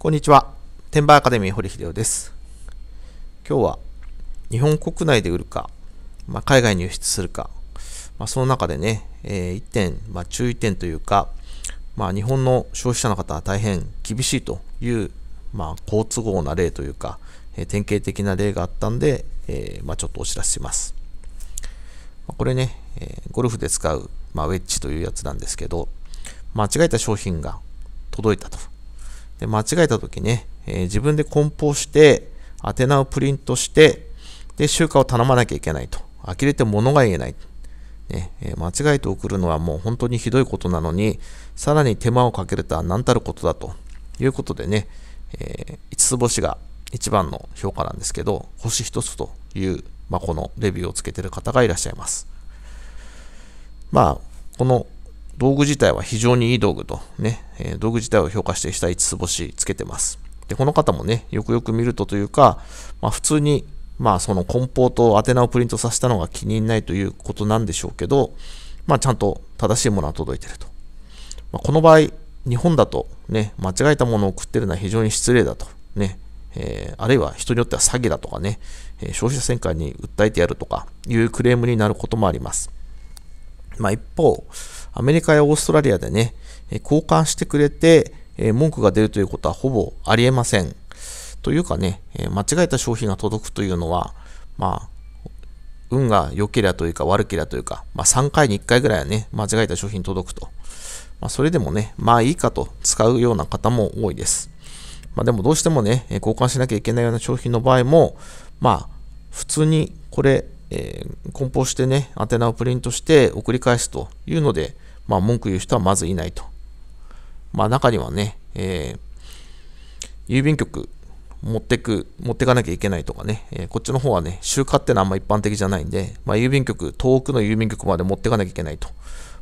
こんにちは。天ンアカデミー堀秀夫です。今日は日本国内で売るか、まあ、海外に輸出するか、まあ、その中でね、えー、1点、まあ、注意点というか、まあ、日本の消費者の方は大変厳しいという、まあ、好都合な例というか、えー、典型的な例があったんで、えー、まあ、ちょっとお知らせします。まあ、これね、えゴルフで使う、まウェッジというやつなんですけど、間違えた商品が届いたと。で、間違えた時ね、えー、自分で梱包して、宛名をプリントして、で、集荷を頼まなきゃいけないと。呆れて物が言えない。ね、えー、間違えて送るのはもう本当にひどいことなのに、さらに手間をかけるとは何たることだということでね、えー、5つ星が一番の評価なんですけど、星1つという、まあ、このレビューをつけてる方がいらっしゃいます。まあ、この道具自体は非常にいい道具とね、え道具自体を評価して下5つ星つけてます。で、この方もね、よくよく見るとというか、まあ、普通に、まあその梱包と宛名をプリントさせたのが気に入らないということなんでしょうけど、まあちゃんと正しいものは届いてると。まあ、この場合、日本だとね、間違えたものを送ってるのは非常に失礼だと。ね、えー、あるいは人によっては詐欺だとかね、えー、消費者戦管に訴えてやるとかいうクレームになることもあります。まあ、一方、アメリカやオーストラリアでね、交換してくれて、文句が出るということはほぼありえません。というかね、間違えた商品が届くというのは、まあ、運が良けりゃというか悪けりゃというか、まあ、3回に1回ぐらいはね、間違えた商品届くと。まあ、それでもね、まあいいかと使うような方も多いです。まあ、でもどうしてもね、交換しなきゃいけないような商品の場合も、まあ、普通にこれえー、梱包してね、宛名をプリントして送り返すというので、まあ、文句言う人はまずいないと。まあ、中にはね、えー、郵便局持ってく、持ってかなきゃいけないとかね、えー、こっちの方はね、集荷ってのはあんま一般的じゃないんで、まあ、郵便局、遠くの郵便局まで持ってかなきゃいけないと。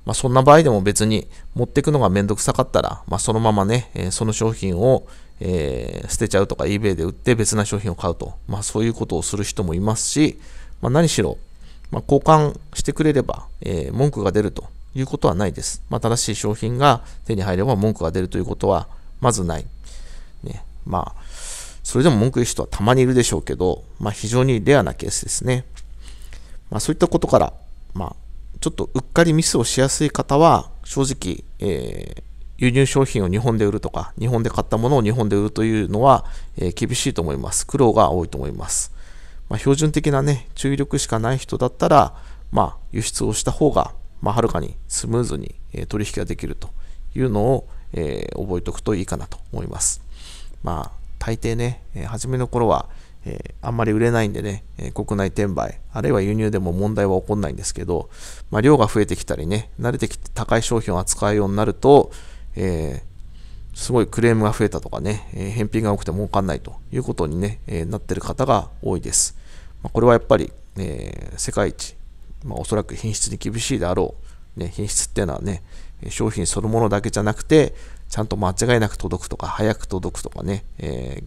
まあ、そんな場合でも別に持ってくのがめんどくさかったら、まあ、そのままね、えー、その商品を、えー、捨てちゃうとか eBay で売って別な商品を買うと。まあ、そういうことをする人もいますし、まあ、何しろ、まあ、交換してくれれば、えー、文句が出るということはないです。まあ、正しい商品が手に入れば文句が出るということはまずない。ね、まあ、それでも文句言う人はたまにいるでしょうけど、まあ、非常にレアなケースですね。まあ、そういったことから、まあ、ちょっとうっかりミスをしやすい方は、正直、えー、輸入商品を日本で売るとか、日本で買ったものを日本で売るというのは、えー、厳しいと思います。苦労が多いと思います。まあ、標準的なね、注意力しかない人だったら、まあ、輸出をした方が、まあ、はるかにスムーズに、え取引ができるというのを、えー、覚えておくといいかなと思います。まあ、大抵ね、え初めの頃は、えあんまり売れないんでね、え国内転売、あるいは輸入でも問題は起こんないんですけど、まあ、量が増えてきたりね、慣れてきて高い商品を扱うようになると、えーすごいクレームが増えたとかね、え返品が多くて儲かんないということにね、えなってる方が多いです。まこれはやっぱり、え世界一、まあ、おそらく品質に厳しいであろう。ね、品質っていうのはね、商品そのものだけじゃなくて、ちゃんと間違いなく届くとか、早く届くとかね、え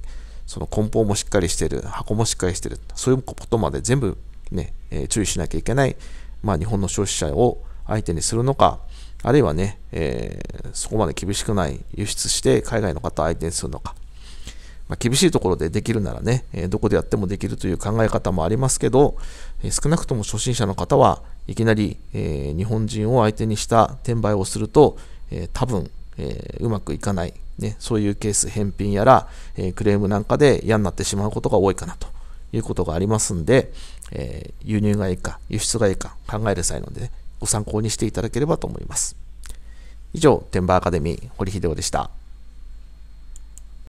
その梱包もしっかりしてる、箱もしっかりしてる、そういうことまで全部ね、え注意しなきゃいけない、まあ、日本の消費者を相手にするのか、あるいはね、えー、そこまで厳しくない輸出して海外の方相手にするのか。まあ、厳しいところでできるならね、えどこでやってもできるという考え方もありますけど、え少なくとも初心者の方はいきなり、え日本人を相手にした転売をすると、え多分、えうまくいかない、ね、そういうケース返品やら、えクレームなんかで嫌になってしまうことが多いかなということがありますんで、え輸入がいいか輸出がいいか考える際ので、ね、ご参考にしていただければと思います。以上、天馬アカデミー、堀秀夫でした。